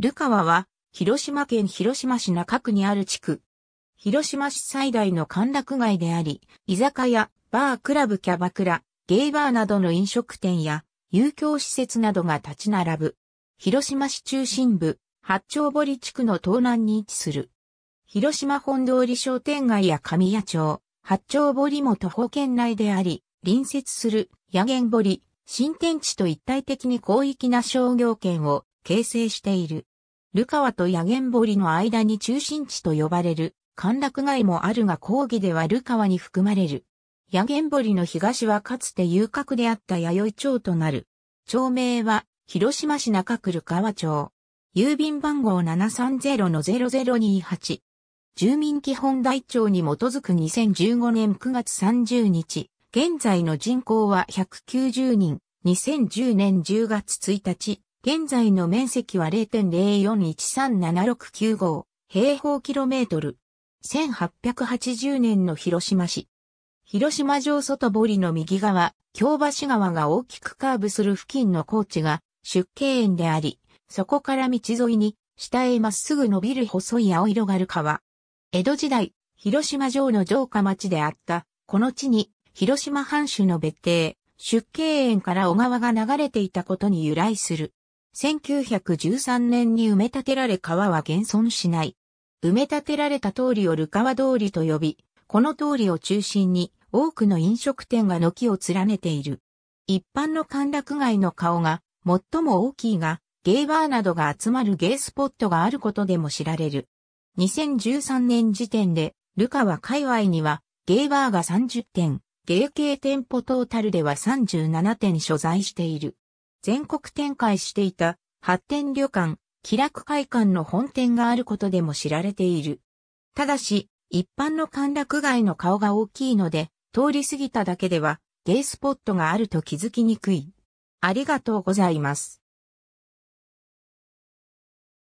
ルカワは、広島県広島市中区にある地区。広島市最大の歓楽街であり、居酒屋、バークラブキャバクラ、ゲイバーなどの飲食店や、遊興施設などが立ち並ぶ。広島市中心部、八丁堀地区の東南に位置する。広島本通り商店街や神谷町、八丁堀も徒歩圏内であり、隣接する野源堀、新天地と一体的に広域な商業圏を形成している。ルカワとヤゲンボリの間に中心地と呼ばれる歓楽街もあるが講義ではルカワに含まれる。ヤゲンボリの東はかつて遊郭であった弥生町となる。町名は広島市中区ルカワ町。郵便番号730の0028。住民基本台帳に基づく2015年9月30日。現在の人口は190人。2010年10月1日。現在の面積は0.04137695平方キロメートル。1880年の広島市。広島城外堀の右側、京橋川が大きくカーブする付近の高地が出景園であり、そこから道沿いに下へまっすぐ伸びる細い青色がる川。江戸時代、広島城の城下町であった、この地に広島藩主の別邸、出景園から小川が流れていたことに由来する。1913年に埋め立てられ川は現存しない。埋め立てられた通りをルカワ通りと呼び、この通りを中心に多くの飲食店が軒を連ねている。一般の歓楽街の顔が最も大きいが、ゲイバーなどが集まるゲイスポットがあることでも知られる。2013年時点で、ルカワ界隈には、ゲイバーが30店、ゲイ系店舗トータルでは37店所在している。全国展開していた発展旅館、気楽会館の本店があることでも知られている。ただし、一般の歓楽街の顔が大きいので、通り過ぎただけでは、ゲイスポットがあると気づきにくい。ありがとうございます。